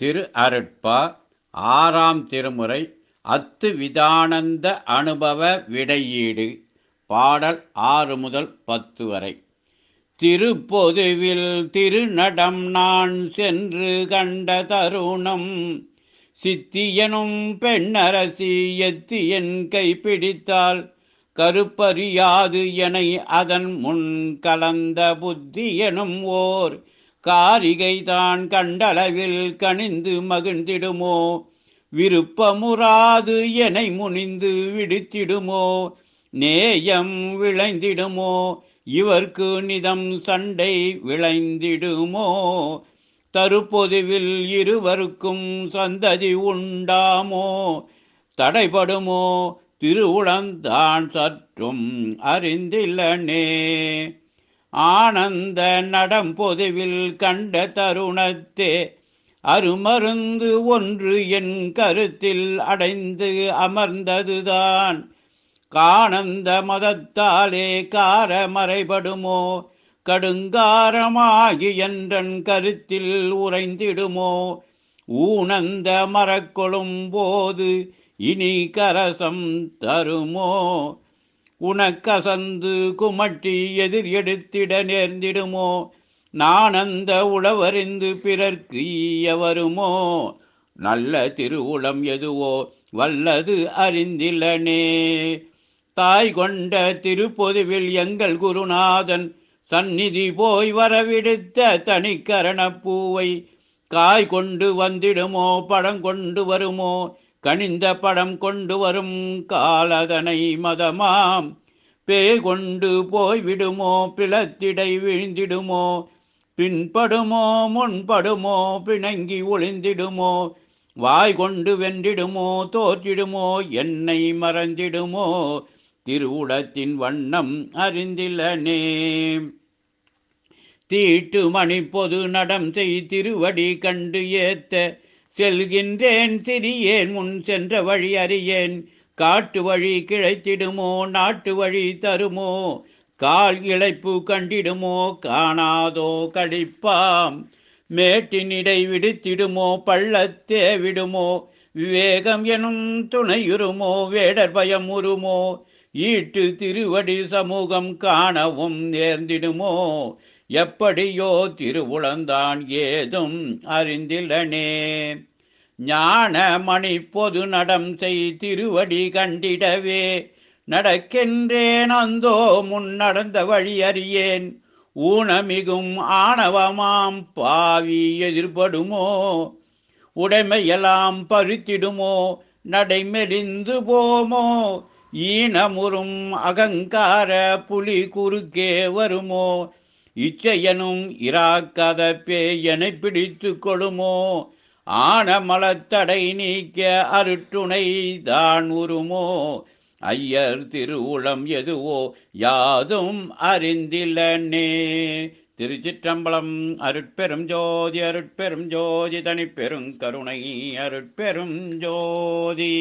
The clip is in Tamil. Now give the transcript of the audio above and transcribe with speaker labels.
Speaker 1: திரு அருட்பா ஆறாம் திருமுறை அத்து விதானந்த அனுபவ விடையீடு பாடல் ஆறு முதல் பத்து வரை திருப்பொதுவில் திருநடம் நான் சென்று கண்ட தருணம் சித்தியனும் பெண்ணரசி எத்தி என் கை பிடித்தால் கருப்பறியாது என அதன் முன் கலந்த புத்தியனும் ஓர் காரிகை தான் கண்டளவில் கணிந்து மகிழ்ந்திடுமோ விருப்பமுறாது என முனிந்து விடுத்திடுமோ நேயம் விளைந்திடுமோ இவர்க்கு நிதம் சண்டை விளைந்திடுமோ தருப்பொதுவில் இருவருக்கும் சந்ததி உண்டாமோ தடைபடுமோ திருவுளந்தான் சற்றும் அறிந்தில்லனே ஆனந்த நடம் பொதுவில் கண்ட தருணத்தே அருமருந்து ஒன்று என் கருத்தில் அடைந்து அமர்ந்ததுதான் காணந்த மதத்தாலே கார மறைபடுமோ கடுங்காரமாகி என்றன் கருத்தில் உறைந்திடுமோ ஊனந்த மரக்கொழும் போது இனி கரசம் தருமோ உனக்கசந்து குமட்டி எதிர் எடுத்திட நேர்ந்திடுமோ நானந்த உளவறிந்து பிறர்க்கு ஈயவருமோ வருமோ நல்ல திருவுளம் எதுவோ வல்லது அறிந்திலனே தாய் கொண்ட திருப்பொதுவில் எங்கள் குருநாதன் சந்நிதி போய் வரவிடுத்த தனிக்கரண பூவை காய் கொண்டு வந்திடுமோ பழங்கொண்டு வருமோ கணிந்த படம் கொண்டு வரும் காலதனை மதமாம் பே கொண்டு போய்விடுமோ பிளத்திடை விழுந்திடுமோ பின்படுமோ முன்படுமோ பிணங்கி ஒளிந்திடுமோ வாய் கொண்டு வென்றிடுமோ தோற்றிடுமோ என்னை மறந்திடுமோ திருவுடத்தின் வண்ணம் அறிந்திலனே தீட்டு மணி பொது நடம் செய் திருவடி கண்டு ஏத்த செல்கின்றேன் சிறியேன் முன் சென்ற வழி அறியேன் காட்டு வழி கிழைத்திடுமோ நாட்டு வழி தருமோ கால் இழைப்பு கண்டிடுமோ காணாதோ கழிப்பாம் மேட்டினிடை விடுத்திடுமோ பள்ளத்தே விடுமோ விவேகம் எனும் துணையுருமோ வேடர் பயம் உருமோ ஈட்டு திருவடி சமூகம் காணவும் நேர்ந்திடுமோ எப்படியோ திருவுளந்தான் ஏதும் அறிந்திலனே ஞான மணி பொது நடம் செய் திருவடி கண்டிடவே நடக்கின்றேன் அந்தோ முன் நடந்த வழி அறியேன் ஊனமிகும் ஆணவமாம் பாவி எதிர்படுமோ உடைமையெல்லாம் பருத்திடுமோ நடைமெறிந்து போமோ ஈனமுறும் அகங்கார புலி குறுக்கே வருமோ இச்சையனும் இராக்காத பேயனை பிடித்து கொடுமோ ஆன மலத்தடை நீக்க அருட்டுணை தான் உருமோ ஐயர் திருவுளம் எதுவோ யாதும் அறிந்திலனே திருச்சிற்றம்பலம் அருட்பெரும் ஜோதி அருட்பெரும் ஜோதி தனிப்பெரும் கருணை அருட்பெரும் ஜோதி